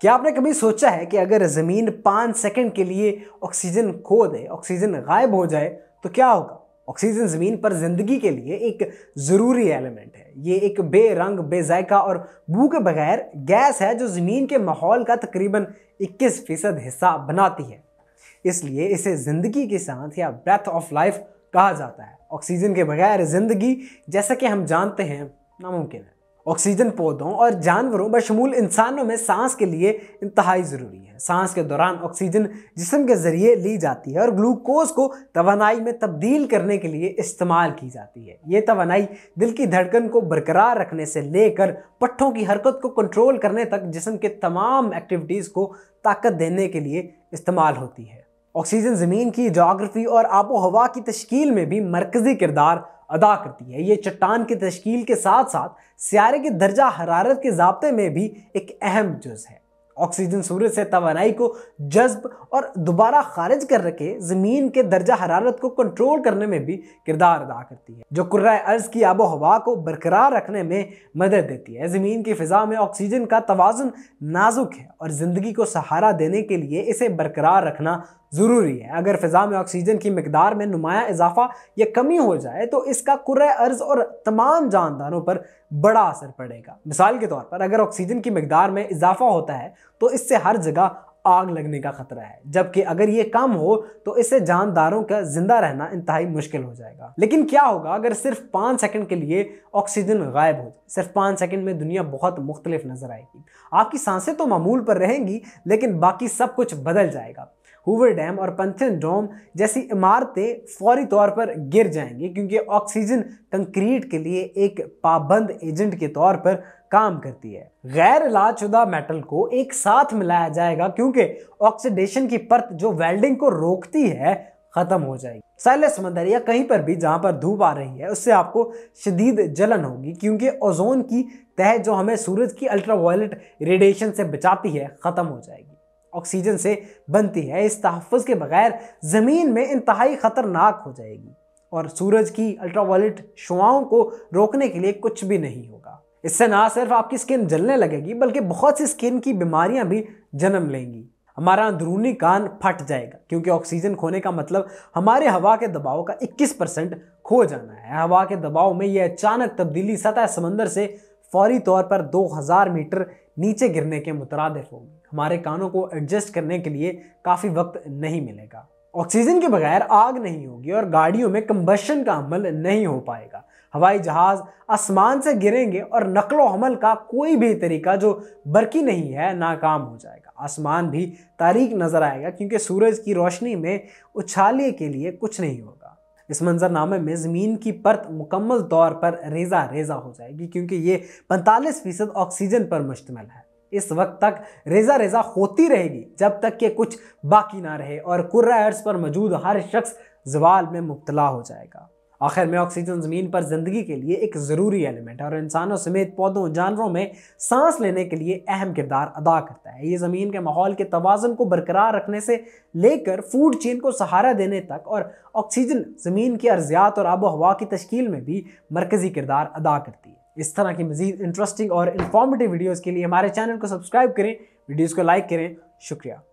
क्या आपने कभी सोचा है कि अगर ज़मीन पाँच सेकंड के लिए ऑक्सीजन खो दे ऑक्सीजन गायब हो जाए तो क्या होगा ऑक्सीजन ज़मीन पर ज़िंदगी के लिए एक ज़रूरी एलिमेंट है ये एक बेरंग बेजायका और बू के बगैर गैस है जो ज़मीन के माहौल का तकरीबन 21 फीसद हिस्सा बनाती है इसलिए इसे ज़िंदगी के साथ या ब्रेथ ऑफ लाइफ कहा जाता है ऑक्सीजन के बगैर ज़िंदगी जैसा कि हम जानते हैं नामुमकिन है ऑक्सीजन पौधों और जानवरों बशमूल इंसानों में सांस के लिए इंतहाई ज़रूरी है सांस के दौरान ऑक्सीजन जिसम के ज़रिए ली जाती है और ग्लूकोज को तोानाई में तब्दील करने के लिए इस्तेमाल की जाती है ये तोानाई दिल की धड़कन को बरकरार रखने से लेकर पट्ठों की हरकत को कंट्रोल करने तक जिसम के तमाम एक्टिविटीज़ को ताकत देने के लिए इस्तेमाल होती है ऑक्सीजन ज़मीन की जोग्राफ़ी और आबो हवा की तश्कील में भी मरकज़ी किरदार अदा करती है ये चट्टान की तश्कील के साथ साथ स्यारे के दर्जा हरारत के जबते में भी एक अहम जुज़ है ऑक्सीजन सूरज से तोानाई को जज्ब और दोबारा खारिज कर रखे ज़मीन के दर्जा हरारत को कंट्रोल करने में भी किरदार अदा करती है जो कुर्रा अर्ज़ की आबो हवा को बरकरार रखने में मदद देती है ज़मीन की फ़िज़ा में ऑक्सीजन का तोज़न नाजुक है और ज़िंदगी को सहारा देने के लिए इसे बरकरार रखना ज़रूरी है अगर फ़िज़ा में ऑक्सीजन की मकदार में नुमाया इजाफा या कमी हो जाए तो इसका कुर अर्ज़ और तमाम जानदारों पर बड़ा असर पड़ेगा मिसाल के तौर पर अगर ऑक्सीजन की मकदार में इजाफा होता है तो इससे हर जगह आग लगने का ख़तरा है जबकि अगर ये कम हो तो इससे जानदारों का ज़िंदा रहना इंतहाई मुश्किल हो जाएगा लेकिन क्या होगा अगर सिर्फ पाँच सेकंड के लिए ऑक्सीजन गायब हो जाए सिर्फ पाँच सेकंड में दुनिया बहुत मुख्तलिफ नज़र आएगी आपकी सांसें तो मामूल पर रहेंगी लेकिन बाकी सब कुछ बदल जाएगा हुवर डैम और पंथन डोम जैसी इमारतें फौरी तौर पर गिर जाएंगी क्योंकि ऑक्सीजन कंक्रीट के लिए एक पाबंद एजेंट के तौर पर काम करती है गैर लाशुदा मेटल को एक साथ मिलाया जाएगा क्योंकि ऑक्सीडेशन की परत जो वेल्डिंग को रोकती है खत्म हो जाएगी सैल समंदर या कहीं पर भी जहाँ पर धूप आ रही है उससे आपको शदीद जलन होगी क्योंकि ओजोन की तह जो हमें सूरज की अल्ट्रावायलेट रेडिएशन से बचाती है ख़त्म हो जाएगी ऑक्सीजन से बनती है इस तहफ़ के बगैर ज़मीन में इंतहाई ख़तरनाक हो जाएगी और सूरज की अल्ट्रावायलेट शुआओं को रोकने के लिए कुछ भी नहीं होगा इससे ना सिर्फ आपकी स्किन जलने लगेगी बल्कि बहुत सी स्किन की बीमारियां भी जन्म लेंगी हमारा अंदरूनी कान फट जाएगा क्योंकि ऑक्सीजन खोने का मतलब हमारे हवा के दबाव का 21 परसेंट खो जाना है हवा के दबाव में यह अचानक तब्दीली सतह समंदर से फौरी तौर पर 2000 मीटर नीचे गिरने के मुतरद होंगे हमारे कानों को एडजस्ट करने के लिए काफ़ी वक्त नहीं मिलेगा ऑक्सीजन के बगैर आग नहीं होगी और गाड़ियों में कम्बशन का अमल नहीं हो पाएगा हवाई जहाज़ आसमान से गिरेंगे और नकलो हमल का कोई भी तरीका जो बरकी नहीं है नाकाम हो जाएगा आसमान भी तारीख नज़र आएगा क्योंकि सूरज की रोशनी में उछाले के लिए कुछ नहीं होगा इस मंजरनामे में ज़मीन की परत मुकम्मल तौर पर रेजा रेजा हो जाएगी क्योंकि ये पैंतालीस फीसद ऑक्सीजन पर मुश्तमल है इस वक्त तक रेजा रेजा होती रहेगी जब तक कि कुछ बाकी ना रहे और कुर्रा अर्ज पर मौजूद हर शख्स जवाल में मुबतला हो जाएगा आखिर में ऑक्सीजन ज़मीन पर ज़िंदगी के लिए एक ज़रूरी एलिमेंट है और इंसानों समेत पौधों जानवरों में सांस लेने के लिए अहम किरदार अदा करता है ये ज़मीन के माहौल के तोज़न को बरकरार रखने से लेकर फूड चेन को सहारा देने तक और ऑक्सीजन ज़मीन की अर्जियात और आबो हवा की तश्ील में भी मरकज़ी किरदार अदा करती है इस तरह की मजीद इंटरेस्टिंग और इन्फॉर्मेटिव वीडियोज़ के लिए हमारे चैनल को सब्सक्राइब करें वीडियोज़ को लाइक करें शुक्रिया